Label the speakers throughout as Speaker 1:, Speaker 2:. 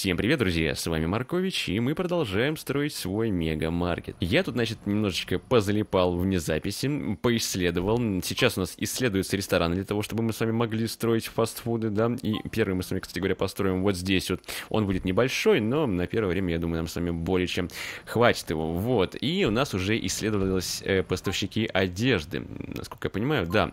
Speaker 1: Всем привет, друзья, с вами Маркович, и мы продолжаем строить свой мега мегамаркет. Я тут, значит, немножечко позалипал вне записи, поисследовал. Сейчас у нас исследуются рестораны для того, чтобы мы с вами могли строить фастфуды, да. И первый мы с вами, кстати говоря, построим вот здесь вот. Он будет небольшой, но на первое время, я думаю, нам с вами более чем хватит его. Вот, и у нас уже исследовались э, поставщики одежды, насколько я понимаю, да.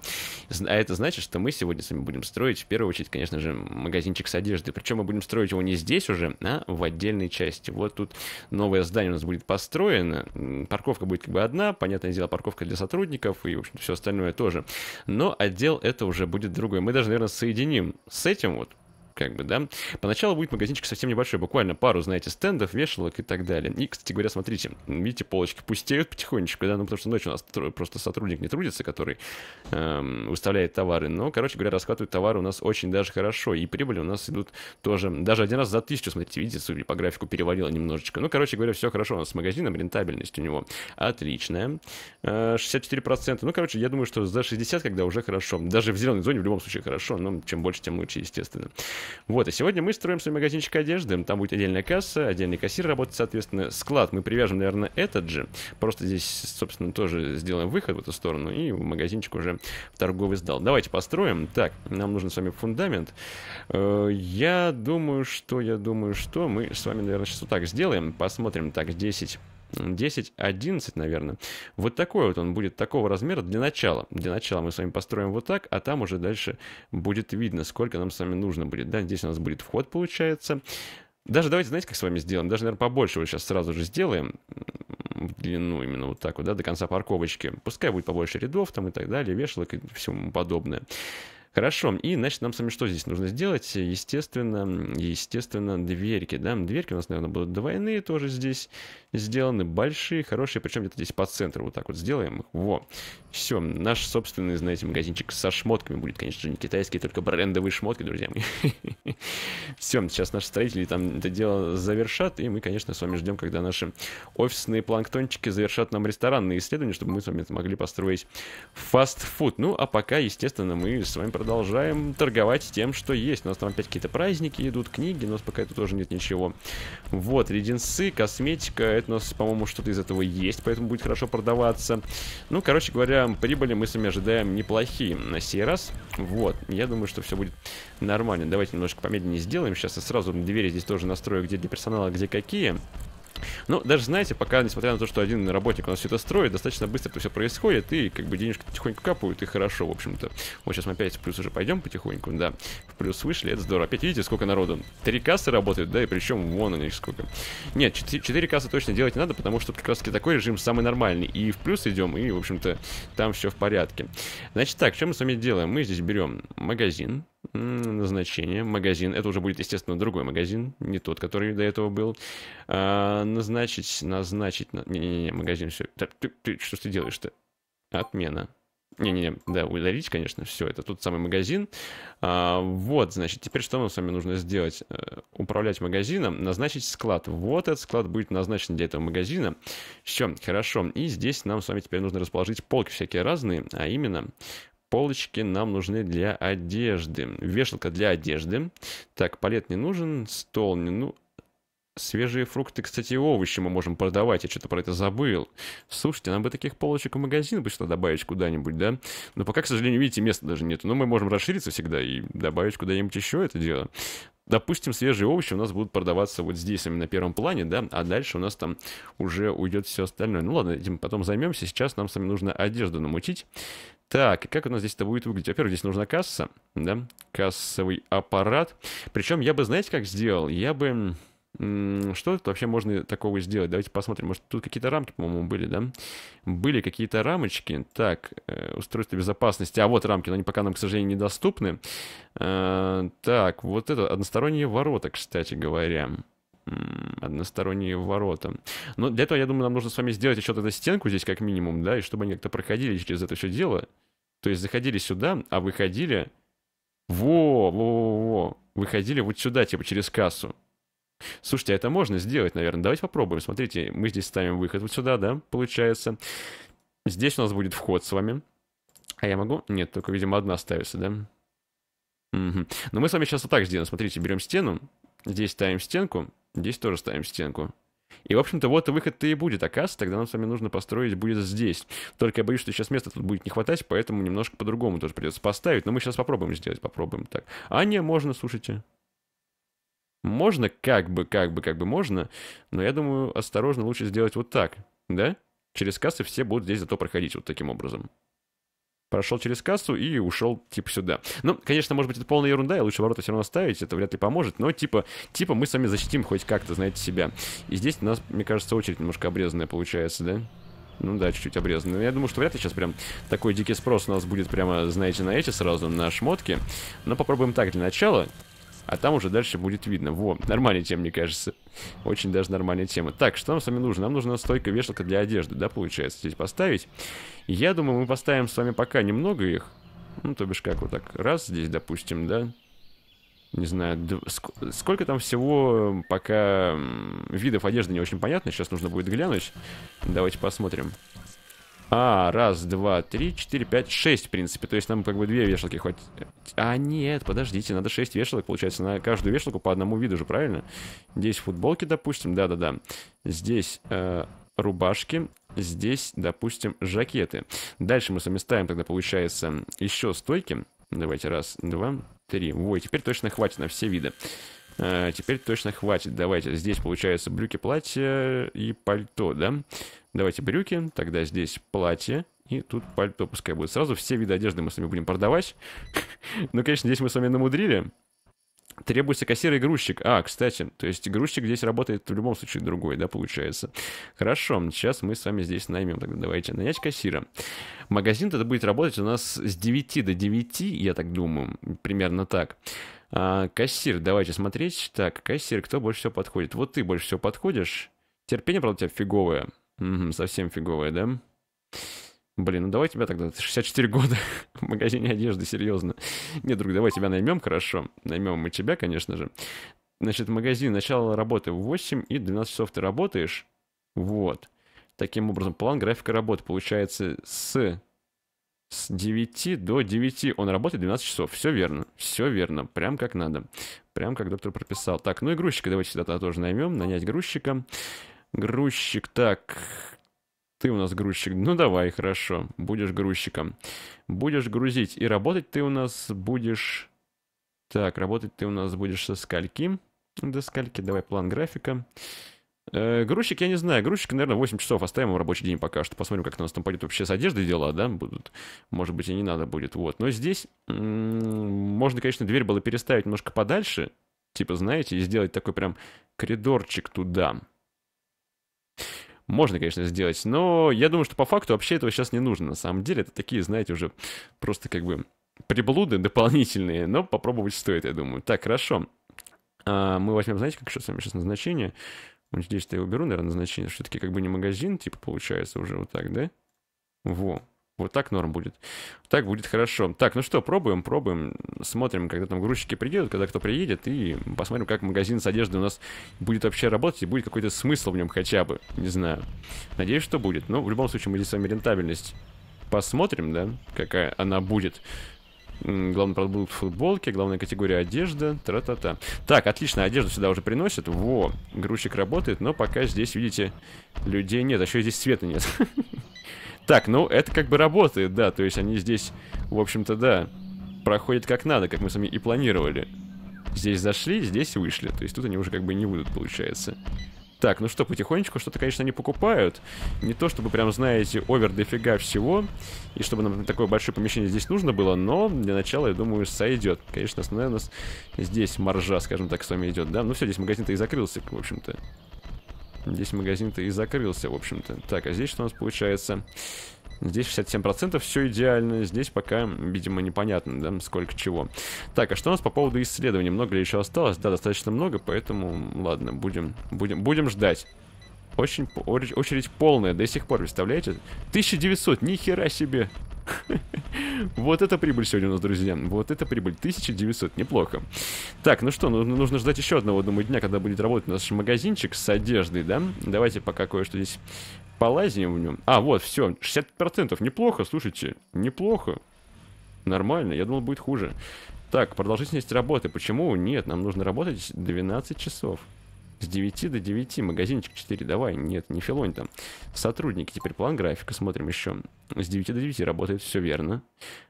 Speaker 1: А это значит, что мы сегодня с вами будем строить, в первую очередь, конечно же, магазинчик с одеждой. Причем мы будем строить его не здесь уже, же а, в отдельной части. Вот тут новое здание у нас будет построено, парковка будет как бы одна, понятное дело, парковка для сотрудников и, в общем все остальное тоже. Но отдел это уже будет другой. Мы даже, наверное, соединим с этим вот как бы, да. Поначалу будет магазинчик совсем небольшой, буквально пару, знаете, стендов, вешалок и так далее. И, кстати говоря, смотрите, видите, полочки пустеют потихонечку, да, ну, потому что ночью у нас просто сотрудник не трудится, который эм, выставляет товары, но, короче говоря, расхватывают товары у нас очень даже хорошо, и прибыли у нас идут тоже, даже один раз за тысячу, смотрите, видите, судя по графику, перевалило немножечко. Ну, короче говоря, все хорошо у нас с магазином, рентабельность у него отличная, 64%, э, ну, короче, я думаю, что за 60, когда уже хорошо, даже в зеленой зоне в любом случае хорошо, но чем больше, тем лучше, естественно. Вот, и сегодня мы строим свой магазинчик одежды. Там будет отдельная касса, отдельный кассир работает, соответственно. Склад мы привяжем, наверное, этот же. Просто здесь, собственно, тоже сделаем выход в эту сторону, и магазинчик уже в торговый сдал. Давайте построим. Так, нам нужен с вами фундамент. Э, я думаю, что, я думаю, что мы с вами, наверное, сейчас вот так сделаем. Посмотрим. Так, 10 10, 11, наверное. Вот такой вот он будет такого размера для начала. Для начала мы с вами построим вот так, а там уже дальше будет видно, сколько нам с вами нужно будет. Да, здесь у нас будет вход, получается. Даже давайте, знаете, как с вами сделаем? Даже, наверное, побольше вот сейчас сразу же сделаем. В длину именно вот так вот, да, до конца парковочки. Пускай будет побольше рядов там и так далее, вешалок и всему подобное. Хорошо, и, значит, нам с вами что здесь нужно сделать? Естественно, естественно, дверьки, да, дверьки у нас, наверное, будут двойные тоже здесь сделаны, большие, хорошие, причем где-то здесь по центру вот так вот сделаем их, во. Все, наш собственный, знаете, магазинчик со шмотками будет, конечно же, не китайские, только брендовые шмотки, друзья мои. Все, сейчас наши строители там это дело завершат, и мы, конечно, с вами ждем, когда наши офисные планктончики завершат нам ресторанные исследования, чтобы мы с вами смогли построить фастфуд. Ну, а пока, естественно, мы с вами продолжаем продолжаем торговать тем, что есть. У нас там опять какие-то праздники идут, книги, но пока это тоже нет ничего. Вот, леденцы, косметика, это у нас, по-моему, что-то из этого есть, поэтому будет хорошо продаваться. Ну, короче говоря, прибыли мы с вами ожидаем неплохие на сей раз. Вот, я думаю, что все будет нормально. Давайте немножко помедленнее сделаем. Сейчас я сразу двери здесь тоже настрою, где для персонала, где какие. Ну, даже, знаете, пока, несмотря на то, что один работник у нас все это строит, достаточно быстро это все происходит, и как бы денежки потихоньку капают, и хорошо, в общем-то. Вот сейчас мы опять в плюс уже пойдем потихоньку, да. В плюс вышли, это здорово. Опять видите, сколько народу. Три кассы работают, да, и причем вон у них сколько. Нет, четыре кассы точно делать не надо, потому что как раз таки такой режим самый нормальный. И в плюс идем, и, в общем-то, там все в порядке. Значит так, что мы с вами делаем? Мы здесь берем магазин, назначение, магазин. Это уже будет, естественно, другой магазин, не тот, который до этого был. А, назначить, назначить... Не-не-не, магазин, все. Да, ты, ты, что ты делаешь-то? Отмена. Не-не-не, да, удалить, конечно, все, это тот самый магазин. А, вот, значит, теперь что нам с вами нужно сделать? Э, управлять магазином, назначить склад. Вот этот склад будет назначен для этого магазина. Все, хорошо. И здесь нам с вами теперь нужно расположить полки всякие разные, а именно Полочки нам нужны для одежды. Вешалка для одежды. Так, палет не нужен, стол не Ну, Свежие фрукты, кстати, овощи мы можем продавать, я что-то про это забыл. Слушайте, нам бы таких полочек в магазин бы что добавить куда-нибудь, да? Но пока, к сожалению, видите, места даже нет. Но мы можем расшириться всегда и добавить куда-нибудь еще это дело. Допустим, свежие овощи у нас будут продаваться вот здесь, именно на первом плане, да, а дальше у нас там уже уйдет все остальное. Ну ладно, этим потом займемся. Сейчас нам с вами нужно одежду намутить. Так, как у нас здесь это будет выглядеть? Во-первых, здесь нужна касса, да, кассовый аппарат. Причем я бы, знаете, как сделал? Я бы... Что тут вообще можно такого сделать? Давайте посмотрим. Может, тут какие-то рамки, по-моему, были, да? Были какие-то рамочки. Так, э, устройство безопасности. А вот рамки, но они пока нам, к сожалению, недоступны. Э, так, вот это односторонние ворота, кстати говоря односторонние ворота. Но для этого, я думаю, нам нужно с вами сделать еще тогда стенку здесь как минимум, да, и чтобы они как-то проходили через это все дело. То есть заходили сюда, а выходили... Во, во, во, во, выходили вот сюда, типа через кассу. Слушайте, а это можно сделать, наверное. Давайте попробуем. Смотрите, мы здесь ставим выход вот сюда, да, получается. Здесь у нас будет вход с вами. А я могу? Нет, только, видимо, одна ставится, да? Угу. Но мы с вами сейчас вот так сделаем. Смотрите, берем стену, здесь ставим стенку, Здесь тоже ставим стенку. И, в общем-то, вот выход-то и будет. Оказывается, а тогда нам с вами нужно построить будет здесь. Только я боюсь, что сейчас места тут будет не хватать, поэтому немножко по-другому тоже придется поставить. Но мы сейчас попробуем сделать, попробуем так. А, не, можно, слушайте. Можно, как бы, как бы, как бы можно, но я думаю, осторожно лучше сделать вот так, да? Через кассы все будут здесь зато проходить вот таким образом прошел через кассу и ушел, типа, сюда. Ну, конечно, может быть, это полная ерунда, и лучше ворота все равно ставить, это вряд ли поможет, но, типа, типа мы сами защитим хоть как-то, знаете, себя. И здесь у нас, мне кажется, очередь немножко обрезанная получается, да? Ну да, чуть-чуть обрезанная. Я думаю, что вряд ли сейчас прям такой дикий спрос у нас будет прямо, знаете, на эти сразу, на шмотки. Но попробуем так для начала. А там уже дальше будет видно. Во, нормальная тема, мне кажется. Очень даже нормальная тема. Так, что нам с вами нужно? Нам нужна стойка-вешалка для одежды, да, получается, здесь поставить. Я думаю, мы поставим с вами пока немного их. Ну, то бишь как вот так. Раз здесь, допустим, да. Не знаю, ск сколько там всего пока видов одежды не очень понятно. Сейчас нужно будет глянуть. Давайте посмотрим. А, раз, два, три, четыре, пять, шесть, в принципе. То есть нам как бы две вешалки хватит. А, нет, подождите, надо шесть вешалок, получается. На каждую вешалку по одному виду же, правильно? Здесь футболки, допустим, да-да-да. Здесь э, рубашки, здесь, допустим, жакеты. Дальше мы ставим, тогда, получается, еще стойки. Давайте, раз, два, три. Ой, теперь точно хватит на все виды. Э, теперь точно хватит. Давайте, здесь получается брюки, платье и пальто, да? Давайте брюки, тогда здесь платье, и тут пальто пускай будет. Сразу все виды одежды мы с вами будем продавать. ну, конечно, здесь мы с вами намудрили. Требуется кассир и грузчик. А, кстати, то есть грузчик здесь работает в любом случае другой, да, получается. Хорошо, сейчас мы с вами здесь наймем. Тогда давайте нанять кассира. Магазин тогда будет работать у нас с 9 до 9, я так думаю, примерно так. А, кассир, давайте смотреть. Так, кассир, кто больше всего подходит? Вот ты больше всего подходишь. Терпение, правда, у тебя фиговое. Угу, совсем фиговое, да? Блин, ну давай тебя тогда, 64 года в магазине одежды, серьезно. Нет, друг, давай тебя наймем, хорошо. Наймем мы тебя, конечно же. Значит, магазин, начало работы в 8 и 12 часов ты работаешь. Вот. Таким образом, план графика работы получается с с 9 до 9 он работает 12 часов. Все верно, все верно, прям как надо. Прям как доктор прописал. Так, ну и грузчика давайте сюда -то тоже наймем, нанять грузчика. Грузчик, так, ты у нас грузчик. Ну давай, хорошо, будешь грузчиком. Будешь грузить. И работать ты у нас будешь... Так, работать ты у нас будешь со скольки? До скольки? Давай план графика. Э, грузчик, я не знаю, грузчик, наверное, 8 часов оставим в рабочий день пока что, посмотрим, как у нас там пойдет вообще с одеждой дела, да, будут, может быть, и не надо будет, вот, но здесь можно, конечно, дверь было переставить немножко подальше, типа, знаете, и сделать такой прям коридорчик туда, можно, конечно, сделать, но я думаю, что по факту вообще этого сейчас не нужно, на самом деле, это такие, знаете, уже просто как бы приблуды дополнительные, но попробовать стоит, я думаю. Так, хорошо. А, мы возьмем, знаете, как что с вами сейчас назначение? Вот здесь-то я уберу, наверное, значение. Все-таки как бы не магазин, типа, получается уже вот так, да? Во. Вот так норм будет. Так будет хорошо. Так, ну что, пробуем, пробуем. Смотрим, когда там грузчики приедут, когда кто приедет, и посмотрим, как магазин с одеждой у нас будет вообще работать, и будет какой-то смысл в нем хотя бы. Не знаю. Надеюсь, что будет. Но в любом случае мы здесь с вами рентабельность посмотрим, да, какая она будет главный продукт футболки, главная категория одежда, тра-та-та. Так, отлично, одежду сюда уже приносят. Во, грузчик работает, но пока здесь, видите, людей нет, а еще здесь света нет. Так, ну это как бы работает, да, то есть они здесь, в общем-то, да, проходят как надо, как мы с вами и планировали. Здесь зашли, здесь вышли, то есть тут они уже как бы не будут, получается. Так, ну что, потихонечку что-то, конечно, не покупают. Не то, чтобы прям, знаете, овер дофига всего, и чтобы нам такое большое помещение здесь нужно было, но для начала, я думаю, сойдет. Конечно, основная у нас здесь маржа, скажем так, с вами идет, да? Ну все, здесь магазин-то и закрылся, в общем-то. Здесь магазин-то и закрылся, в общем-то. Так, а здесь что у нас получается? Здесь 67%, все идеально. Здесь пока, видимо, непонятно, да, сколько чего. Так, а что у нас по поводу исследований? Много ли еще осталось? Да, достаточно много, поэтому, ладно, будем, будем, будем ждать. Очень, очередь полная до сих пор, представляете? 1900, ни хера себе! Вот это прибыль сегодня у нас, друзья. Вот это прибыль. 1900. Неплохо. Так, ну что, нужно, ну, нужно ждать еще одного, думаю, дня, когда будет работать наш магазинчик с одеждой, да? Давайте пока кое-что здесь полазим в нем. А, вот, все. 60%. Неплохо, слушайте. Неплохо. Нормально. Я думал, будет хуже. Так, продолжительность работы. Почему? Нет, нам нужно работать 12 часов. С 9 до 9, магазинчик 4, давай, нет, не филонь там. Сотрудники, теперь план графика, смотрим еще. С 9 до 9 работает, все верно.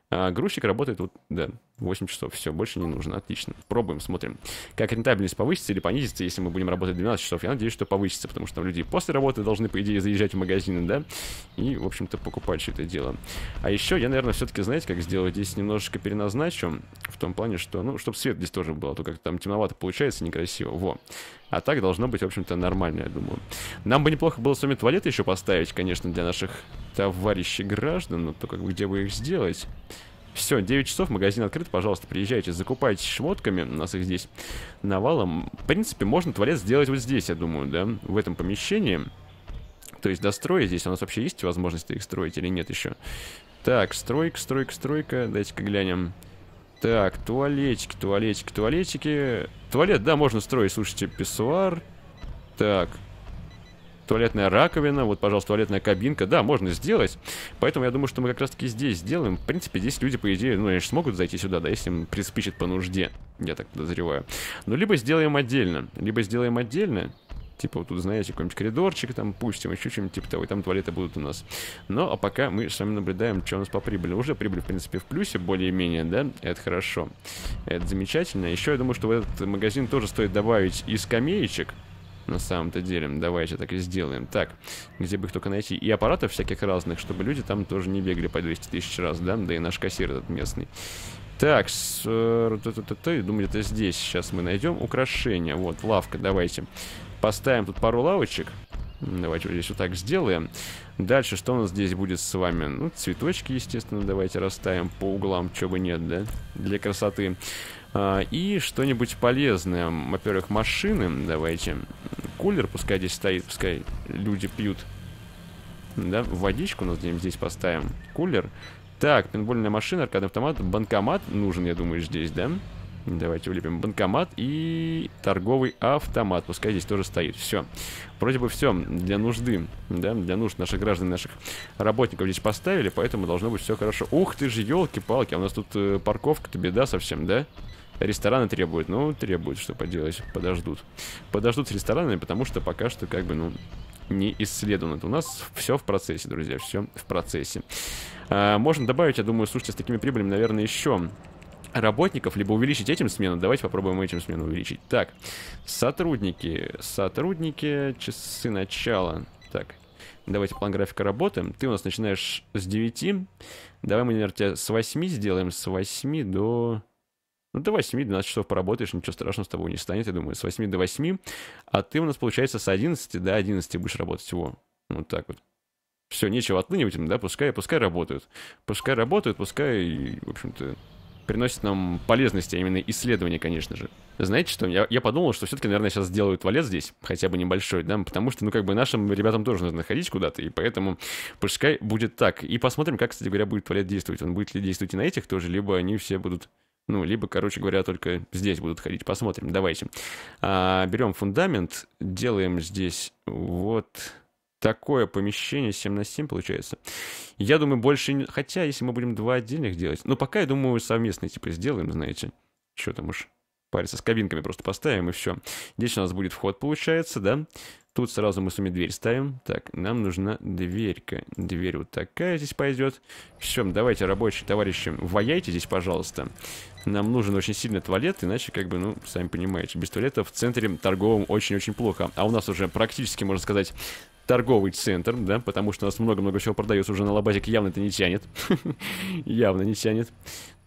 Speaker 1: А грузчик работает вот, да, 8 часов, все, больше не нужно, отлично. Пробуем, смотрим, как рентабельность повысится или понизится, если мы будем работать 12 часов. Я надеюсь, что повысится, потому что там люди после работы должны, по идее, заезжать в магазины, да, и, в общем-то, покупать что-то дело. А еще я, наверное, все-таки, знаете, как сделать здесь немножечко переназначу, в том плане, что, ну, чтобы свет здесь тоже был, а то как-то там темновато получается, некрасиво, во. А так должно быть, в общем-то, нормально, я думаю. Нам бы неплохо было с вами туалет еще поставить, конечно, для наших товарищей граждан, но ну, то только где бы их сделать? Все, 9 часов, магазин открыт, пожалуйста, приезжайте, закупайтесь шмотками, у нас их здесь навалом. В принципе, можно туалет сделать вот здесь, я думаю, да, в этом помещении. То есть достроить здесь, у нас вообще есть возможность их строить или нет еще? Так, стройка, стройка, стройка, дайте-ка глянем. Так, туалетики, туалетики, туалетики. Туалет, да, можно строить, слушайте, писсуар. Так, туалетная раковина, вот, пожалуйста, туалетная кабинка. Да, можно сделать. Поэтому я думаю, что мы как раз-таки здесь сделаем. В принципе, здесь люди, по идее, ну, они же смогут зайти сюда, да, если им приспичит по нужде. Я так подозреваю. Ну, либо сделаем отдельно, либо сделаем отдельно. Типа вот тут, знаете, какой-нибудь коридорчик там пустим, еще чем-нибудь типа того, и там туалеты будут у нас. Но ну, а пока мы с вами наблюдаем, что у нас по прибыли. Уже прибыль, в принципе, в плюсе более-менее, да? Это хорошо. Это замечательно. Еще я думаю, что в этот магазин тоже стоит добавить и скамеечек на самом-то деле. Давайте так и сделаем. Так, где бы их только найти? И аппаратов всяких разных, чтобы люди там тоже не бегали по 200 тысяч раз, да? Да и наш кассир этот местный. Так, с, э, т, т, т, думаю, это здесь сейчас мы найдем украшения. Вот, лавка, давайте. Поставим тут пару лавочек. Давайте вот здесь вот так сделаем. Дальше что у нас здесь будет с вами? Ну, цветочки, естественно, давайте расставим по углам, чего бы нет, да? Для красоты. А, и что-нибудь полезное. Во-первых, машины. Давайте. Кулер пускай здесь стоит, пускай люди пьют. Да, водичку у нас здесь поставим. Кулер. Так, пинбольная машина, аркадный автомат, банкомат нужен, я думаю, здесь, да? Давайте влепим банкомат и торговый автомат. Пускай здесь тоже стоит. Все. Вроде бы все для нужды, да, для нужд наших граждан, наших работников здесь поставили, поэтому должно быть все хорошо. Ух ты же, елки-палки, а у нас тут э, парковка-то беда совсем, да? Рестораны требуют, ну, требуют, что поделать, подождут. Подождут с ресторанами, потому что пока что, как бы, ну, не исследовано. Это у нас все в процессе, друзья, все в процессе. А, можно добавить, я думаю, слушайте, с такими прибылями, наверное, еще работников, либо увеличить этим смену. Давайте попробуем этим смену увеличить. Так, сотрудники, сотрудники, часы начала. Так, давайте план графика работаем. Ты у нас начинаешь с 9. Давай мы, наверное, тебя с 8 сделаем, с 8 до... Ну, до 8-12 часов поработаешь, ничего страшного с тобой не станет, я думаю, с 8 до 8. А ты у нас, получается, с 11 до 11 будешь работать всего. Вот так вот. Все, нечего отлынивать им, да, пускай, пускай работают. Пускай работают, пускай, в общем-то, приносит нам полезности, а именно исследования, конечно же. Знаете что, я, я подумал, что все-таки, наверное, сейчас сделают валет здесь, хотя бы небольшой, да, потому что, ну, как бы нашим ребятам тоже нужно ходить куда-то, и поэтому пускай будет так. И посмотрим, как, кстати говоря, будет валет действовать. Он будет ли действовать и на этих тоже, либо они все будут ну, либо, короче говоря, только здесь будут ходить. Посмотрим, давайте. А, берем фундамент, делаем здесь вот такое помещение 7 на 7 получается. Я думаю, больше... Хотя, если мы будем два отдельных делать... Ну, пока, я думаю, совместные типа сделаем, знаете. Что там уж париться с кабинками просто поставим, и все. Здесь у нас будет вход, получается, да? Тут сразу мы с вами дверь ставим. Так, нам нужна дверька. Дверь вот такая здесь пойдет. Все, давайте, рабочие товарищи, ваяйте здесь, пожалуйста. Нам нужен очень сильный туалет, иначе, как бы, ну, сами понимаете, без туалета в центре торговом очень-очень плохо. А у нас уже практически, можно сказать, торговый центр, да, потому что у нас много-много чего продается уже на лобазик, явно это не тянет. Явно не тянет.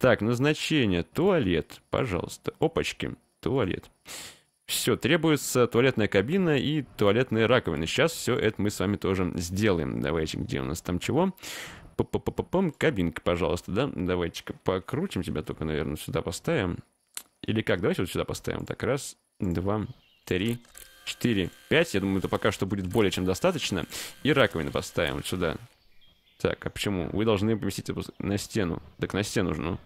Speaker 1: Так, назначение. Туалет, пожалуйста. Опачки. Туалет. Все, требуется туалетная кабина и туалетные раковины. Сейчас все это мы с вами тоже сделаем. Давайте, где у нас там чего? Пам, кабинка, пожалуйста, да? Давайте-ка покрутим тебя только, наверное, сюда поставим. Или как? Давайте вот сюда поставим. Так, раз, два, три, четыре, пять. Я думаю, это пока что будет более чем достаточно. И раковины поставим вот сюда. Так, а почему? Вы должны поместить его на стену. Так на стену же, ну.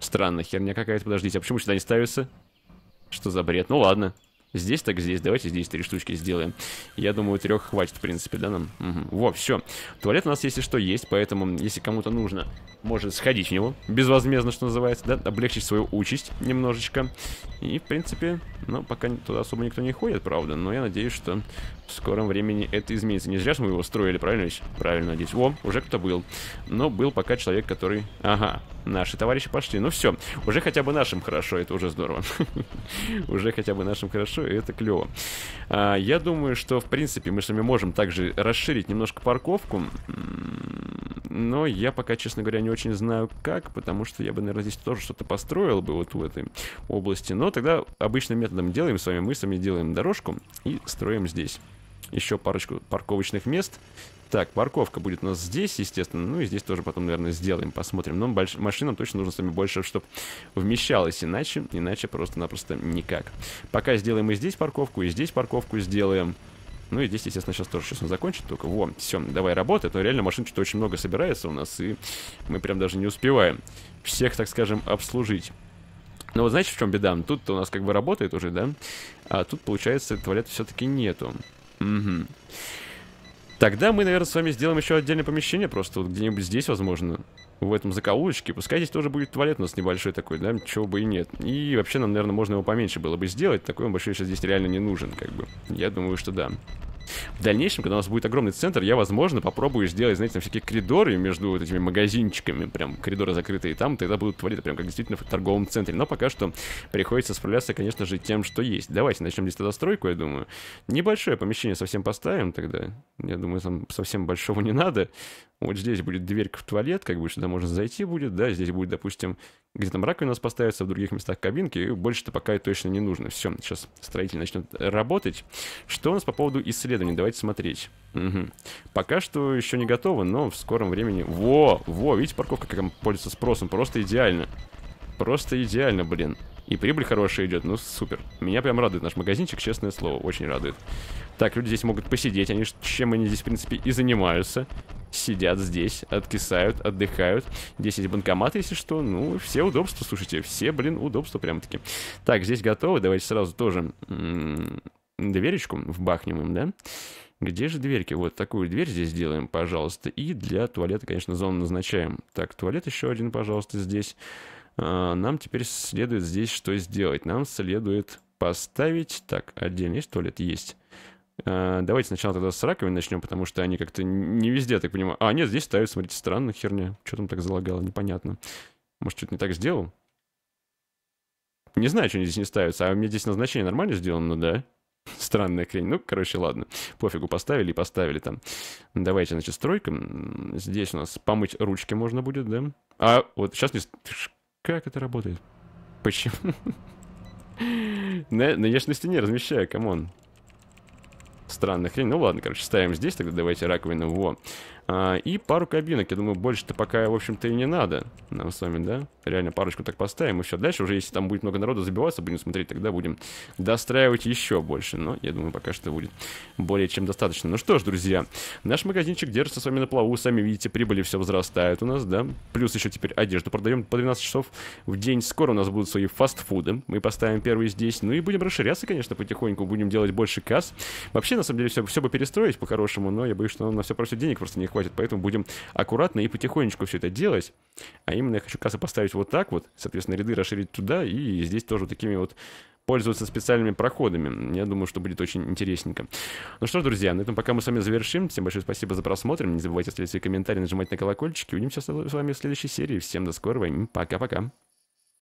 Speaker 1: Странная херня какая-то, подождите. А почему сюда не ставится? Что за бред? Ну ладно. Здесь так здесь. Давайте здесь три штучки сделаем. Я думаю, трех хватит, в принципе, да, нам? Угу. Во, все. Туалет у нас, если что, есть, поэтому, если кому-то нужно, может сходить в него. Безвозмездно, что называется, да? Облегчить свою участь немножечко. И, в принципе, ну, пока туда особо никто не ходит, правда. Но я надеюсь, что в скором времени это изменится. Не зря же мы его строили, правильно? Правильно, надеюсь. Во, уже кто то был. Но был пока человек, который... Ага, Наши товарищи пошли. Ну все, уже хотя бы нашим хорошо, это уже здорово. Уже хотя бы нашим хорошо, и это клево. А, я думаю, что, в принципе, мы с вами можем также расширить немножко парковку. Но я пока, честно говоря, не очень знаю как, потому что я бы, наверное, здесь тоже что-то построил бы вот в этой области. Но тогда обычным методом делаем с вами, мы с вами делаем дорожку и строим здесь еще парочку парковочных мест так, парковка будет у нас здесь, естественно. Ну и здесь тоже потом, наверное, сделаем, посмотрим. Но больш... машинам точно нужно с вами больше, чтобы вмещалось. Иначе, иначе просто-напросто никак. Пока сделаем и здесь парковку, и здесь парковку сделаем. Ну и здесь, естественно, сейчас тоже сейчас он закончит, только во, все, давай работает, но реально машин что-то очень много собирается у нас, и мы прям даже не успеваем всех, так скажем, обслужить. Но вот знаете, в чем беда? тут у нас как бы работает уже, да? А тут, получается, туалета все-таки нету. Угу. Тогда мы, наверное, с вами сделаем еще отдельное помещение, просто вот где-нибудь здесь, возможно, в этом закоулочке. Пускай здесь тоже будет туалет у нас небольшой такой, да, чего бы и нет. И вообще нам, наверное, можно его поменьше было бы сделать, такой он большой сейчас здесь реально не нужен, как бы. Я думаю, что да. В дальнейшем, когда у нас будет огромный центр, я, возможно, попробую сделать, знаете, там всякие коридоры между вот этими магазинчиками, прям коридоры закрытые, и там тогда будут творить прям как действительно в торговом центре. Но пока что приходится справляться, конечно же, тем, что есть. Давайте начнем здесь тогда стройку, я думаю. Небольшое помещение совсем поставим тогда. Я думаю, там совсем большого не надо вот здесь будет дверька в туалет, как бы сюда можно зайти будет, да, здесь будет, допустим, где там раковина у нас поставится, в других местах кабинки, и больше-то пока точно не нужно. Все, сейчас строитель начнет э, работать. Что у нас по поводу исследований? Давайте смотреть. Угу. Пока что еще не готово, но в скором времени... Во, во, видите, парковка как пользуется спросом, просто идеально. Просто идеально, блин и прибыль хорошая идет, ну супер. Меня прям радует наш магазинчик, честное слово, очень радует. Так, люди здесь могут посидеть, они чем они здесь, в принципе, и занимаются. Сидят здесь, откисают, отдыхают. Здесь есть банкомат, если что. Ну, все удобства, слушайте, все, блин, удобства прям-таки. Так, здесь готовы, давайте сразу тоже дверечку вбахнем им, да? Где же дверьки? Вот такую дверь здесь сделаем, пожалуйста. И для туалета, конечно, зону назначаем. Так, туалет еще один, пожалуйста, здесь. А, нам теперь следует здесь что сделать? Нам следует поставить... Так, отдельно есть туалет? Есть. А, давайте сначала тогда с раковин начнем, потому что они как-то не везде, так понимаю. А, нет, здесь ставят, смотрите, странная херня. Что там так залагало, непонятно. Может, что-то не так сделал? Не знаю, что они здесь не ставятся. А у меня здесь назначение нормально сделано, да? Странная хрень. Ну, короче, ладно. Пофигу, поставили и поставили там. Давайте, значит, стройка. Здесь у нас помыть ручки можно будет, да? А, вот сейчас не... Как это работает? Почему? На ну, я на стене размещаю, камон. Странная хрень. Ну ладно, короче, ставим здесь, тогда давайте раковину. Во. А, и пару кабинок. Я думаю, больше-то пока, в общем-то, и не надо. Нам с вами, да? Реально парочку так поставим, и все. Дальше уже, если там будет много народу забиваться, будем смотреть, тогда будем достраивать еще больше. Но, я думаю, пока что будет более чем достаточно. Ну что ж, друзья, наш магазинчик держится с вами на плаву. Сами видите, прибыли все возрастают у нас, да? Плюс еще теперь одежду продаем по 12 часов в день. Скоро у нас будут свои фастфуды. Мы поставим первые здесь. Ну и будем расширяться, конечно, потихоньку. Будем делать больше касс. Вообще, на самом деле, все, все бы перестроить по-хорошему, но я боюсь, что нам на все просит денег просто не хватит хватит, поэтому будем аккуратно и потихонечку все это делать. А именно я хочу кассы поставить вот так вот, соответственно, ряды расширить туда, и здесь тоже такими вот пользоваться специальными проходами. Я думаю, что будет очень интересненько. Ну что ж, друзья, на этом пока мы с вами завершим. Всем большое спасибо за просмотр. Не забывайте оставлять свои комментарии, нажимать на колокольчики. Увидимся с вами в следующей серии. Всем до скорого и пока-пока.